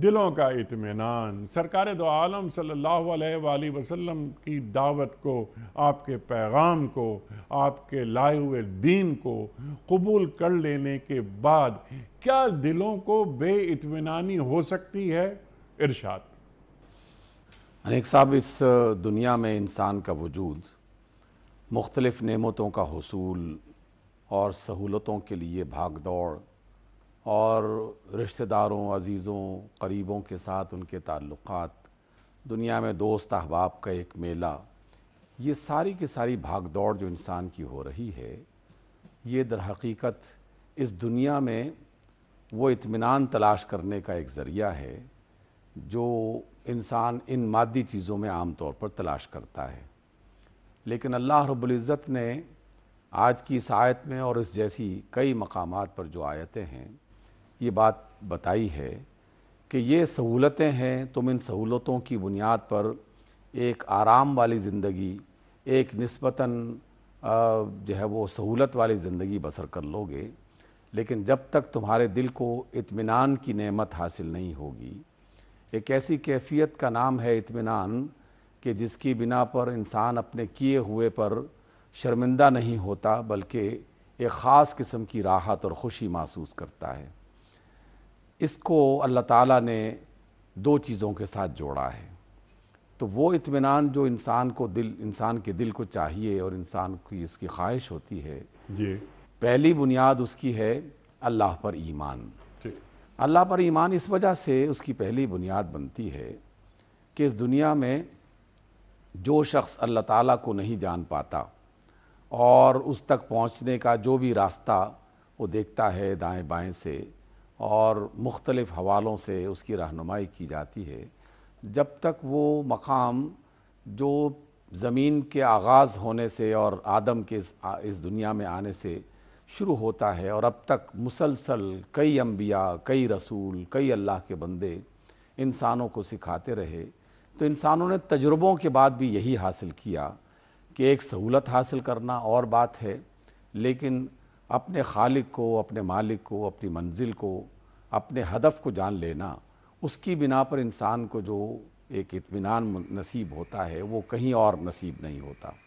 दिलों का इतमान सरकार दो तो आलम सल्ला वसलम की दावत को आपके पैगाम को आपके लाए हुए दीन को कबूल कर लेने के बाद क्या दिलों को बे इतमानी हो सकती है इर्शाद अनेक साहब इस दुनिया में इंसान का वजूद मुख्तलफ़ नमतों का हसूल और सहूलतों के लिए भाग दौड़ और रिश्तेदारों अज़ीज़ों करीबों के साथ उनके ताल्लुकात दुनिया में दोस्त अहबाब का एक मेला ये सारी की सारी भाग दौड़ जो इंसान की हो रही है ये दर हकीकत इस दुनिया में वो इत्मीनान तलाश करने का एक ज़रिया है जो इंसान इन मादी चीज़ों में आम तौर पर तलाश करता है लेकिन अल्लाह रब्ज़त ने आज की इस आयत में और इस जैसी कई मकाम पर जो आयतें हैं ये बात बताई है कि ये सहूलतें हैं तुम इन सहूलतों की बुनियाद पर एक आराम वाली ज़िंदगी एक नस्बता जो है वो सहूलत वाली ज़िंदगी बसर कर लोगे लेकिन जब तक तुम्हारे दिल को इत्मीनान की नेमत हासिल नहीं होगी एक ऐसी कैफियत का नाम है इत्मीनान कि जिसकी बिना पर इंसान अपने किए हुए पर शर्मिंदा नहीं होता बल्कि एक ख़ास किस्म की राहत और ख़ुशी महसूस करता है इसको अल्लाह ताला ने दो चीज़ों के साथ जोड़ा है तो वो इत्मीनान जो इंसान को दिल इंसान के दिल को चाहिए और इंसान की इसकी ख्वाहिश होती है जी पहली बुनियाद उसकी है अल्लाह पर ईमान अल्लाह पर ईमान इस वजह से उसकी पहली बुनियाद बनती है कि इस दुनिया में जो शख्स अल्लाह ताला को नहीं जान पाता और उस तक पहुंचने का जो भी रास्ता वो देखता है दाएं बाएं से और मुख्तलिफ़ हवालों से उसकी रहनुमाई की जाती है जब तक वो मकाम जो ज़मीन के आगाज़ होने से और आदम के इस, इस दुनिया में आने से शुरू होता है और अब तक मुसलसल कई अम्बिया कई रसूल कई अल्लाह के बंदे इंसानों को सिखाते रहे तो इंसानों ने तजुर्बों के बाद भी यही हासिल किया कि एक सहूलत हासिल करना और बात है लेकिन अपने खालिक को अपने मालिक को अपनी मंजिल को अपने हदफ को जान लेना उसकी बिना पर इंसान को जो एक इत्मीनान नसीब होता है वो कहीं और नसीब नहीं होता